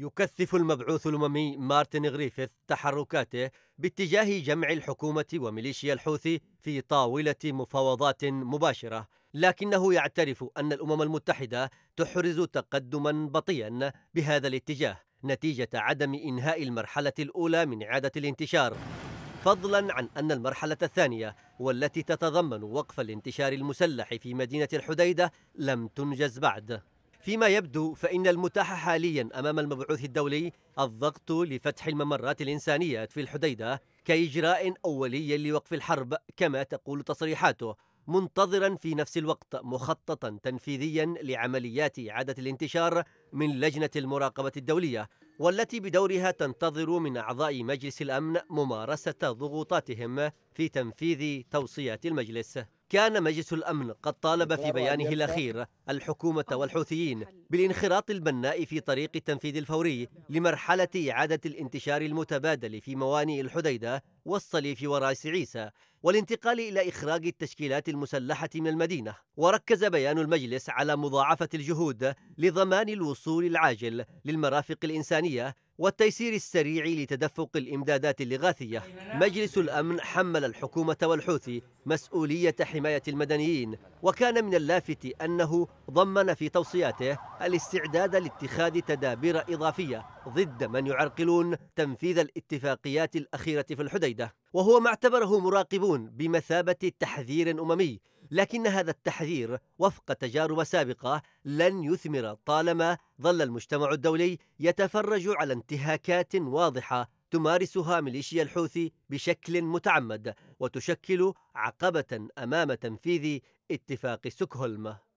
يكثف المبعوث الأممي مارتن غريفيث تحركاته باتجاه جمع الحكومة وميليشيا الحوثي في طاولة مفاوضات مباشرة، لكنه يعترف أن الأمم المتحدة تحرز تقدما بطيئا بهذا الاتجاه نتيجة عدم إنهاء المرحلة الأولى من إعادة الانتشار، فضلا عن أن المرحلة الثانية والتي تتضمن وقف الانتشار المسلح في مدينة الحديدة لم تنجز بعد. فيما يبدو فإن المتاح حاليا أمام المبعوث الدولي الضغط لفتح الممرات الإنسانية في الحديدة كإجراء أولي لوقف الحرب كما تقول تصريحاته منتظرا في نفس الوقت مخططا تنفيذيا لعمليات إعادة الانتشار من لجنة المراقبة الدولية والتي بدورها تنتظر من أعضاء مجلس الأمن ممارسة ضغوطاتهم في تنفيذ توصيات المجلس كان مجلس الأمن قد طالب في بيانه الأخير الحكومة أه. والحوثيين بالانخراط البناء في طريق التنفيذ الفوري لمرحلة إعادة الانتشار المتبادل في موانئ الحديدة والصليف ورأس عيسى والانتقال إلى إخراج التشكيلات المسلحة من المدينة وركز بيان المجلس على مضاعفة الجهود لضمان الوصول العاجل للمرافق الإنسانية والتيسير السريع لتدفق الإمدادات الإغاثية مجلس الأمن حمل الحكومة والحوثي مسؤولية حماية المدنيين وكان من اللافت أنه ضمن في توصياته الاستعداد لاتخاذ تدابير إضافية ضد من يعرقلون تنفيذ الاتفاقيات الأخيرة في الحديدة وهو ما اعتبره مراقبون بمثابة تحذير أممي لكن هذا التحذير وفق تجارب سابقة لن يثمر طالما ظل المجتمع الدولي يتفرج على انتهاكات واضحة تمارسها ميليشيا الحوثي بشكل متعمد وتشكل عقبة أمام تنفيذ اتفاق سوكهولم